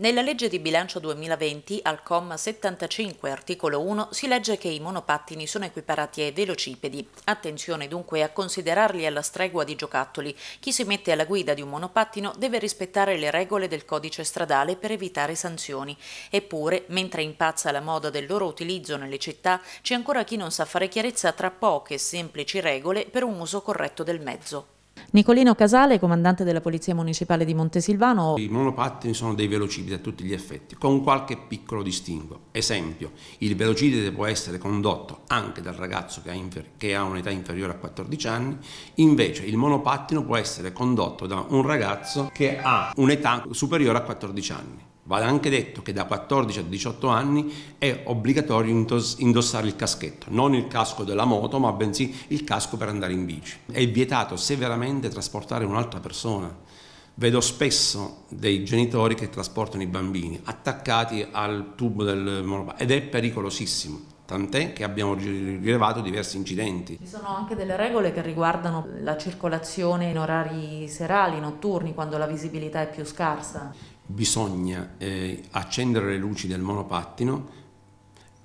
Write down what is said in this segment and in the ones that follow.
Nella legge di bilancio 2020, al comma 75, articolo 1, si legge che i monopattini sono equiparati ai velocipedi. Attenzione dunque a considerarli alla stregua di giocattoli. Chi si mette alla guida di un monopattino deve rispettare le regole del codice stradale per evitare sanzioni. Eppure, mentre impazza la moda del loro utilizzo nelle città, c'è ancora chi non sa fare chiarezza tra poche semplici regole per un uso corretto del mezzo. Nicolino Casale, comandante della Polizia Municipale di Montesilvano. I monopattini sono dei velocipedi a tutti gli effetti, con qualche piccolo distinguo. Esempio, il velocipede può essere condotto anche dal ragazzo che ha, che ha un'età inferiore a 14 anni, invece il monopattino può essere condotto da un ragazzo che ha un'età superiore a 14 anni. Va anche detto che da 14 a 18 anni è obbligatorio indossare il caschetto, non il casco della moto, ma bensì il casco per andare in bici. È vietato severamente trasportare un'altra persona. Vedo spesso dei genitori che trasportano i bambini attaccati al tubo del monopattino ed è pericolosissimo tant'è che abbiamo rilevato diversi incidenti. Ci sono anche delle regole che riguardano la circolazione in orari serali, notturni, quando la visibilità è più scarsa bisogna eh, accendere le luci del monopattino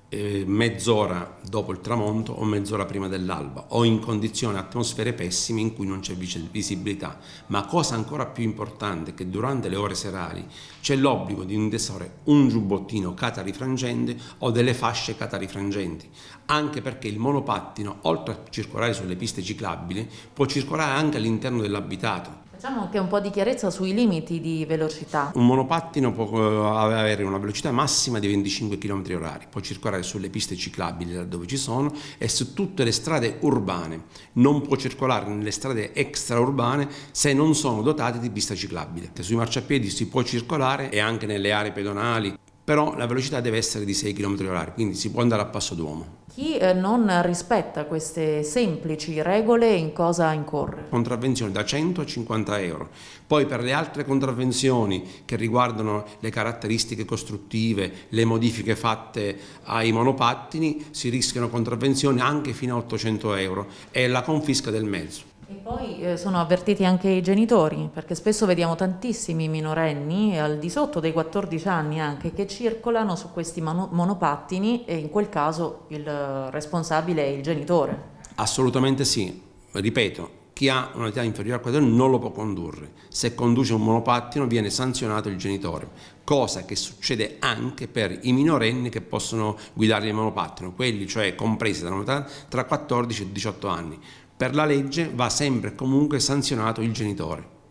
eh, mezz'ora dopo il tramonto o mezz'ora prima dell'alba o in condizioni atmosfere pessime in cui non c'è visibilità ma cosa ancora più importante è che durante le ore serali c'è l'obbligo di indossare un giubbottino catarifrangente o delle fasce catarifrangenti anche perché il monopattino oltre a circolare sulle piste ciclabili può circolare anche all'interno dell'abitato Facciamo anche un po' di chiarezza sui limiti di velocità. Un monopattino può eh, avere una velocità massima di 25 km h può circolare sulle piste ciclabili laddove ci sono e su tutte le strade urbane, non può circolare nelle strade extraurbane se non sono dotate di pista ciclabile. Sui marciapiedi si può circolare e anche nelle aree pedonali però la velocità deve essere di 6 km h quindi si può andare a passo d'uomo. Chi eh, non rispetta queste semplici regole in cosa incorre? Contravvenzioni da 100 a 50 euro. Poi per le altre contravvenzioni che riguardano le caratteristiche costruttive, le modifiche fatte ai monopattini, si rischiano contravvenzioni anche fino a 800 euro e la confisca del mezzo. E poi eh, sono avvertiti anche i genitori, perché spesso vediamo tantissimi minorenni, al di sotto dei 14 anni anche, che circolano su questi monopattini e in quel caso il responsabile è il genitore. Assolutamente sì, ripeto, chi ha un'età inferiore a 4 anni non lo può condurre. Se conduce un monopattino viene sanzionato il genitore, cosa che succede anche per i minorenni che possono guidare il monopattino, quelli cioè compresi tra 14 e 18 anni per la legge va sempre e comunque sanzionato il genitore.